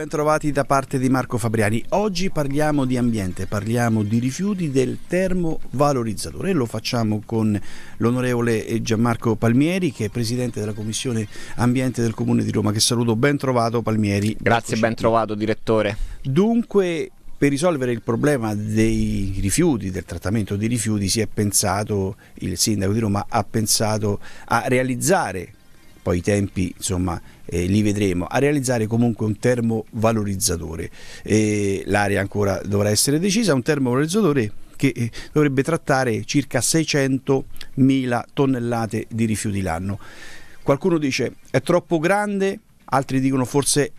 Bentrovati da parte di Marco Fabriani. Oggi parliamo di ambiente, parliamo di rifiuti del termovalorizzatore lo facciamo con l'onorevole Gianmarco Palmieri che è presidente della Commissione Ambiente del Comune di Roma. Che saluto, bentrovato Palmieri. Grazie, bentrovato direttore. Dunque, per risolvere il problema dei rifiuti, del trattamento dei rifiuti, si è pensato, il sindaco di Roma ha pensato a realizzare poi i tempi insomma eh, li vedremo, a realizzare comunque un termovalorizzatore. E l'area ancora dovrà essere decisa, un termovalorizzatore che eh, dovrebbe trattare circa 600.000 tonnellate di rifiuti l'anno. Qualcuno dice è troppo grande, altri dicono forse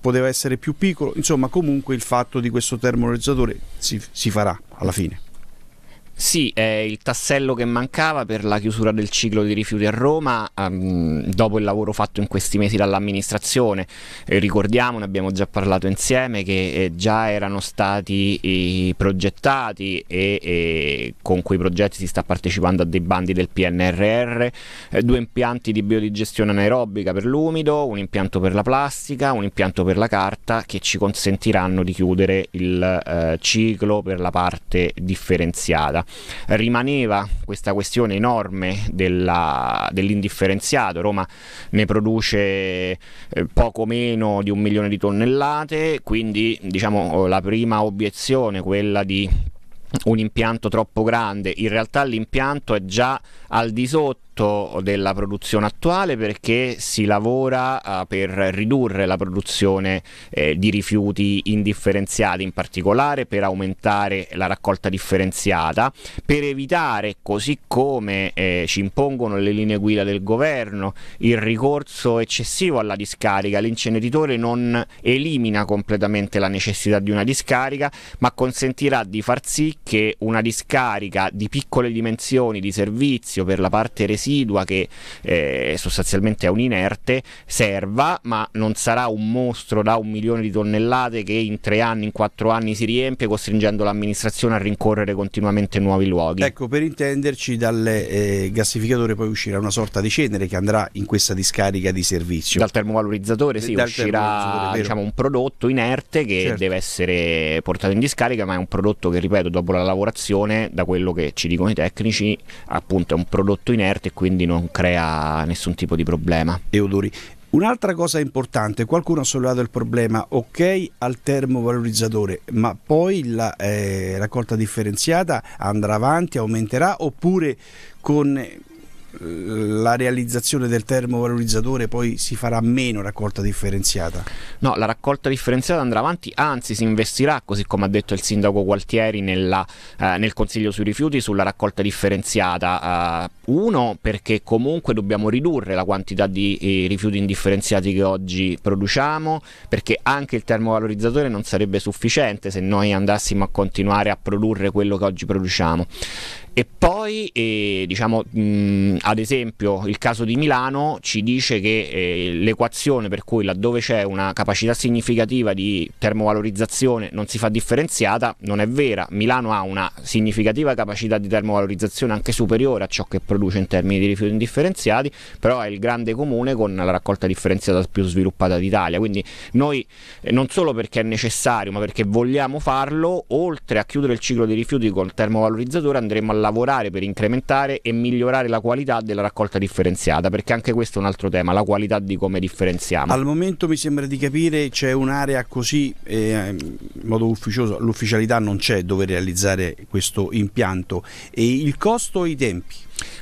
poteva essere più piccolo, insomma comunque il fatto di questo termorizzatore si, si farà alla fine. Sì, è il tassello che mancava per la chiusura del ciclo di rifiuti a Roma um, dopo il lavoro fatto in questi mesi dall'amministrazione. Eh, ricordiamo, ne abbiamo già parlato insieme, che eh, già erano stati eh, progettati e eh, con quei progetti si sta partecipando a dei bandi del PNRR, eh, due impianti di biodigestione anaerobica per l'umido, un impianto per la plastica, un impianto per la carta che ci consentiranno di chiudere il eh, ciclo per la parte differenziata rimaneva questa questione enorme della, dell'indifferenziato, Roma ne produce eh, poco meno di un milione di tonnellate, quindi diciamo la prima obiezione, quella di un impianto troppo grande, in realtà l'impianto è già al di sotto molto della produzione attuale perché si lavora uh, per ridurre la produzione eh, di rifiuti indifferenziati in particolare, per aumentare la raccolta differenziata, per evitare, così come eh, ci impongono le linee guida del governo, il ricorso eccessivo alla discarica. L'inceneritore non elimina completamente la necessità di una discarica, ma consentirà di far sì che una discarica di piccole dimensioni di servizio per la parte residente residua che eh, sostanzialmente è un inerte, serva, ma non sarà un mostro da un milione di tonnellate che in tre anni, in quattro anni si riempie, costringendo l'amministrazione a rincorrere continuamente nuovi luoghi. Ecco, per intenderci, dal eh, gasificatore poi uscirà una sorta di cenere che andrà in questa discarica di servizio. Dal termovalorizzatore, sì, dal uscirà termovalorizzatore, diciamo, un prodotto inerte che certo. deve essere portato in discarica, ma è un prodotto che, ripeto, dopo la lavorazione, da quello che ci dicono i tecnici, appunto è un prodotto inerte e quindi non crea nessun tipo di problema. E odori. Un'altra cosa importante, qualcuno ha sollevato il problema, ok al termovalorizzatore, ma poi la eh, raccolta differenziata andrà avanti, aumenterà oppure con eh, la realizzazione del termovalorizzatore poi si farà meno raccolta differenziata? No, la raccolta differenziata andrà avanti, anzi si investirà, così come ha detto il sindaco Gualtieri nella, eh, nel Consiglio sui rifiuti, sulla raccolta differenziata. Eh, uno, perché comunque dobbiamo ridurre la quantità di eh, rifiuti indifferenziati che oggi produciamo, perché anche il termovalorizzatore non sarebbe sufficiente se noi andassimo a continuare a produrre quello che oggi produciamo. E poi, eh, diciamo, mh, ad esempio, il caso di Milano ci dice che eh, l'equazione per cui laddove c'è una capacità significativa di termovalorizzazione non si fa differenziata non è vera. Milano ha una significativa capacità di termovalorizzazione anche superiore a ciò che produce in termini di rifiuti indifferenziati, però è il grande comune con la raccolta differenziata più sviluppata d'Italia. Quindi noi eh, non solo perché è necessario, ma perché vogliamo farlo, oltre a chiudere il ciclo dei rifiuti col termovalorizzatore andremo alla lavorare per incrementare e migliorare la qualità della raccolta differenziata, perché anche questo è un altro tema, la qualità di come differenziamo. Al momento mi sembra di capire c'è un'area così, eh, in modo ufficioso, l'ufficialità non c'è dove realizzare questo impianto e il costo e i tempi.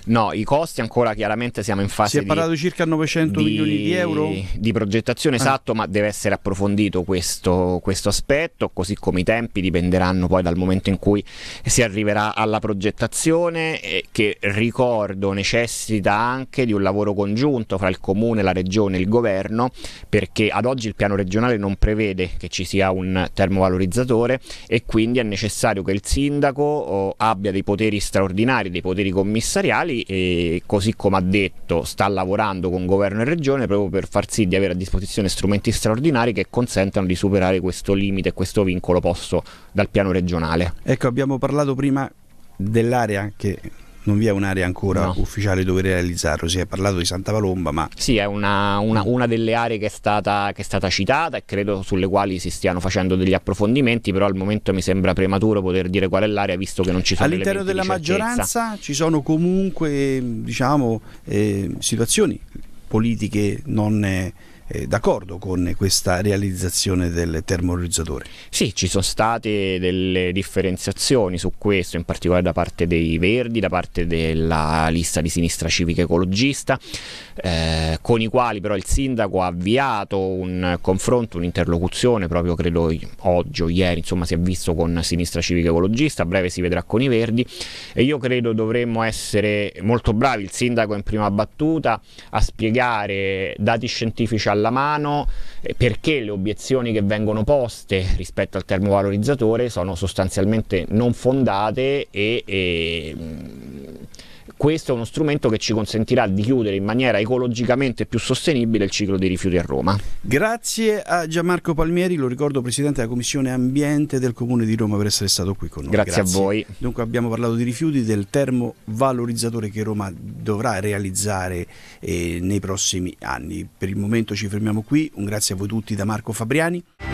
No, i costi ancora chiaramente siamo in fase di... Si è parlato di circa 900 di, milioni di euro? Di progettazione, ah. esatto, ma deve essere approfondito questo, questo, aspetto, così come i tempi dipenderanno poi dal momento in cui si arriverà alla progettazione, eh, che ricordo necessita anche di un lavoro congiunto fra il comune, la regione e il governo, perché ad oggi il piano regionale non prevede che ci sia un termovalorizzatore e quindi è necessario che il sindaco oh, abbia dei poteri straordinari, dei poteri commissari commissariali e così come ha detto sta lavorando con governo e regione proprio per far sì di avere a disposizione strumenti straordinari che consentano di superare questo limite, questo vincolo posto dal piano regionale. Ecco, abbiamo parlato prima dell'area che non vi è un'area ancora no. ufficiale dove realizzarlo, si è parlato di Santa Palomba, ma... Sì, è una, una, una delle aree che è, stata, che è, stata, citata e credo sulle quali si stiano facendo degli approfondimenti, però al momento mi sembra prematuro poter dire qual è l'area visto che non ci sono... All'interno della maggioranza ci sono comunque, diciamo, eh, situazioni politiche non... Eh, eh, d'accordo con questa realizzazione del termorizzatore? Sì, ci sono state delle differenziazioni su questo, in particolare da parte dei Verdi, da parte della lista di sinistra civica ecologista, eh, con i quali però il sindaco ha avviato un confronto, un'interlocuzione proprio credo oggi o ieri, insomma si è visto con sinistra civica ecologista, a breve si vedrà con i Verdi e io credo dovremmo essere molto bravi, il sindaco in prima battuta, a spiegare dati scientifici alla mano eh, perché le obiezioni che vengono poste rispetto al termovalorizzatore sono sostanzialmente non fondate e, e mm, questo è uno strumento che ci consentirà di chiudere in maniera ecologicamente più sostenibile il ciclo dei rifiuti a Roma. Grazie a Gianmarco Palmieri, lo ricordo Presidente della Commissione Ambiente del Comune di Roma per essere stato qui con noi. Grazie, Grazie. a voi. Dunque abbiamo parlato di rifiuti, del termovalorizzatore che Roma dovrà realizzare eh, nei prossimi anni. Per il momento ci fermiamo qui, un grazie a voi tutti da Marco Fabriani.